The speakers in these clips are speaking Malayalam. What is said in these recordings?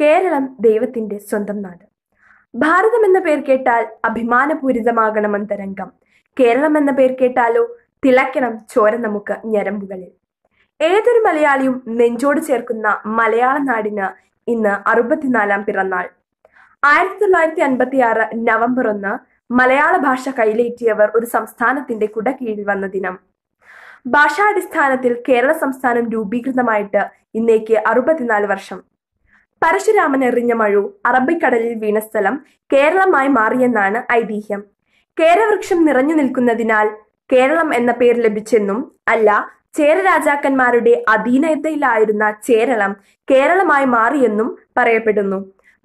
കേരളം ദൈവത്തിന്റെ സ്വന്തം നാട് ഭാരതം എന്ന പേർ കേട്ടാൽ അഭിമാനപൂരിതമാകണം അന്തരംഗം കേരളം എന്ന പേർ കേട്ടാലോ തിളക്കണം ചോര നമുക്ക് ഞരമ്പുകളിൽ ഏതൊരു മലയാളിയും നെഞ്ചോട് ചേർക്കുന്ന മലയാള നാടിന് ഇന്ന് അറുപത്തിനാലാം പിറന്നാൾ ആയിരത്തി തൊള്ളായിരത്തി അൻപത്തി ആറ് നവംബർ ഒന്ന് മലയാള ഭാഷ കയ്യിലേറ്റിയവർ ഒരു സംസ്ഥാനത്തിന്റെ കുട കീഴിൽ വന്ന ദിനം ഭാഷാടിസ്ഥാനത്തിൽ കേരള സംസ്ഥാനം രൂപീകൃതമായിട്ട് ഇന്നേക്ക് അറുപത്തിനാല് വർഷം പരശുരാമൻ എറിഞ്ഞ മഴു അറബിക്കടലിൽ വീണ സ്ഥലം കേരളമായി മാറിയെന്നാണ് ഐതിഹ്യം കേരവൃക്ഷം നിറഞ്ഞു നിൽക്കുന്നതിനാൽ കേരളം എന്ന പേര് ലഭിച്ചെന്നും അല്ല ചേര രാജാക്കന്മാരുടെ അധീനതയിലായിരുന്ന ചേരളം കേരളമായി മാറിയെന്നും പറയപ്പെടുന്നു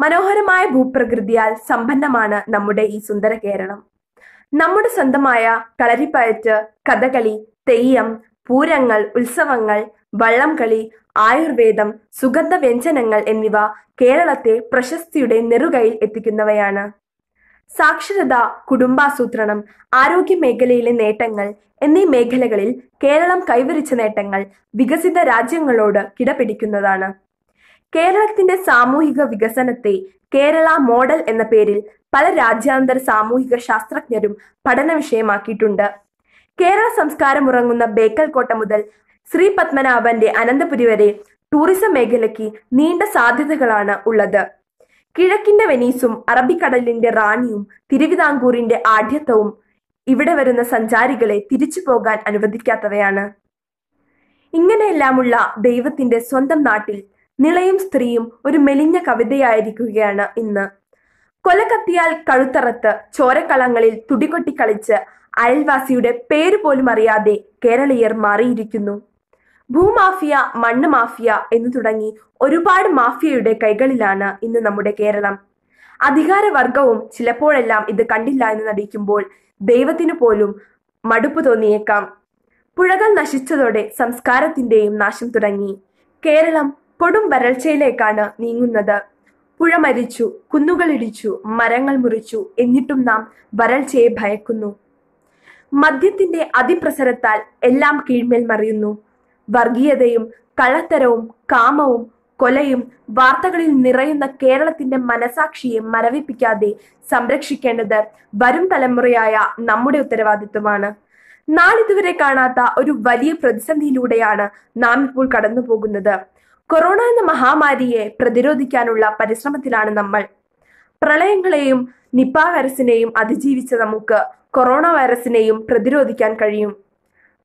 മനോഹരമായ ഭൂപ്രകൃതിയാൽ സമ്പന്നമാണ് നമ്മുടെ ഈ സുന്ദര കേരളം നമ്മുടെ സ്വന്തമായ കളരിപ്പയറ്റ് കഥകളി തെയ്യം പൂരങ്ങൾ ഉത്സവങ്ങൾ വള്ളംകളി ആയുർവേദം സുഗന്ധ വ്യഞ്ജനങ്ങൾ എന്നിവ കേരളത്തെ പ്രശസ്തിയുടെ നെറുകയിൽ എത്തിക്കുന്നവയാണ് സാക്ഷരത കുടുംബാസൂത്രണം ആരോഗ്യ മേഖലയിലെ നേട്ടങ്ങൾ എന്നീ മേഖലകളിൽ കേരളം കൈവരിച്ച നേട്ടങ്ങൾ വികസിത രാജ്യങ്ങളോട് കിടപിടിക്കുന്നതാണ് കേരളത്തിന്റെ സാമൂഹിക വികസനത്തെ കേരള മോഡൽ എന്ന പേരിൽ പല രാജ്യാന്തര സാമൂഹിക ശാസ്ത്രജ്ഞരും പഠന വിഷയമാക്കിയിട്ടുണ്ട് കേരള സംസ്കാരം ഉറങ്ങുന്ന ബേക്കൽ കോട്ട മുതൽ ശ്രീ പത്മനാഭന്റെ അനന്തപുരി വരെ ടൂറിസം മേഖലയ്ക്ക് നീണ്ട സാധ്യതകളാണ് ഉള്ളത് കിഴക്കിന്റെ വെനീസും അറബിക്കടലിന്റെ റാണിയും തിരുവിതാംകൂറിന്റെ ആഢ്യത്വവും ഇവിടെ വരുന്ന സഞ്ചാരികളെ തിരിച്ചു പോകാൻ അനുവദിക്കാത്തവയാണ് ഇങ്ങനെയെല്ലാമുള്ള ദൈവത്തിന്റെ സ്വന്തം നാട്ടിൽ നിളയും സ്ത്രീയും ഒരു മെലിഞ്ഞ കവിതയായിരിക്കുകയാണ് ഇന്ന് കത്തിയാൽ കഴുത്തറത്ത് ചോരക്കളങ്ങളിൽ തുടികൊട്ടി കളിച്ച് അയൽവാസിയുടെ പേര് പോലും അറിയാതെ കേരളീയർ മാറിയിരിക്കുന്നു ഭൂമാഫിയ മണ്ണ് മാഫിയ എന്നു തുടങ്ങി ഒരുപാട് മാഫിയയുടെ കൈകളിലാണ് ഇന്ന് നമ്മുടെ കേരളം അധികാരവർഗവും ചിലപ്പോഴെല്ലാം ഇത് കണ്ടില്ല എന്ന് നടിക്കുമ്പോൾ ദൈവത്തിന് പോലും മടുപ്പ് തോന്നിയേക്കാം പുഴകൾ നശിച്ചതോടെ സംസ്കാരത്തിന്റെയും നാശം തുടങ്ങി കേരളം കൊടും വരൾച്ചയിലേക്കാണ് നീങ്ങുന്നത് പുഴ മരിച്ചു കുന്നുകളിടിച്ചു മരങ്ങൾ മുറിച്ചു എന്നിട്ടും നാം വരൾച്ചയെ ഭയക്കുന്നു മദ്യത്തിന്റെ അതിപ്രസരത്താൽ എല്ലാം കീഴ്മേൽ മറിയുന്നു വർഗീയതയും കള്ളത്തരവും കാമവും കൊലയും വാർത്തകളിൽ നിറയുന്ന കേരളത്തിന്റെ മനസാക്ഷിയെ മരവിപ്പിക്കാതെ സംരക്ഷിക്കേണ്ടത് വരും തലമുറയായ നമ്മുടെ ഉത്തരവാദിത്വമാണ് നാളിതുവരെ കാണാത്ത ഒരു വലിയ പ്രതിസന്ധിയിലൂടെയാണ് നാം ഇപ്പോൾ കടന്നു പോകുന്നത് കൊറോണ എന്ന മഹാമാരിയെ പ്രതിരോധിക്കാനുള്ള പരിശ്രമത്തിലാണ് നമ്മൾ പ്രളയങ്ങളെയും നിപ്പ വൈറസിനെയും അതിജീവിച്ച നമുക്ക് കൊറോണ വൈറസിനെയും പ്രതിരോധിക്കാൻ കഴിയും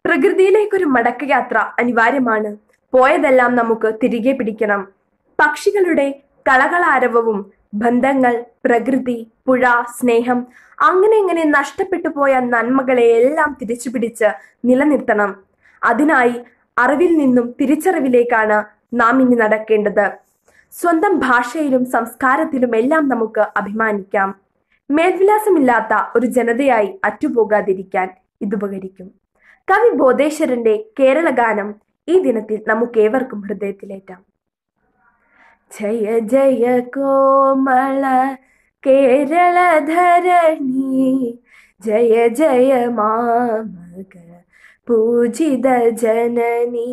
പ്രകൃതിയിലേക്കൊരു മടക്കയാത്ര അനിവാര്യമാണ് പോയതെല്ലാം നമുക്ക് തിരികെ പിടിക്കണം പക്ഷികളുടെ കളകളാരവവും ബന്ധങ്ങൾ പ്രകൃതി പുഴ സ്നേഹം അങ്ങനെ അങ്ങനെ നഷ്ടപ്പെട്ടു പോയ നന്മകളെ എല്ലാം തിരിച്ചു പിടിച്ച് നിലനിർത്തണം അതിനായി അറിവിൽ നിന്നും തിരിച്ചറിവിലേക്കാണ് നാം ഇനി നടക്കേണ്ടത് സ്വന്തം ഭാഷയിലും സംസ്കാരത്തിലും എല്ലാം നമുക്ക് അഭിമാനിക്കാം മേൽവിലാസമില്ലാത്ത ഒരു ജനതയായി അറ്റുപോകാതിരിക്കാൻ ഇതുപകരിക്കും കവി ബോധേശ്വരന്റെ കേരളഗാനം ഈ ദിനത്തിൽ നമുക്കേവർക്കും ഹൃദയത്തിലേറ്റാം ജയ ജയ കോമള കേരള ധരണി ജയ ജയ മാമക പൂജിത ജനനി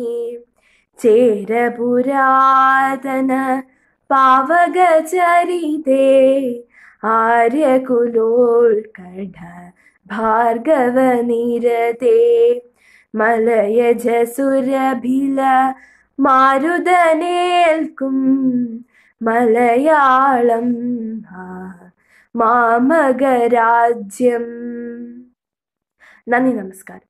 ചേരപുരാതന പാവക ചരിതേ ആര്യകുലോത്കട ഭാർഗവ നിരതേ മലയജസുരഭില മാരുതനേൽക്കും മലയാളം മാമകരാജ്യം നന്ദി നമസ്കാരം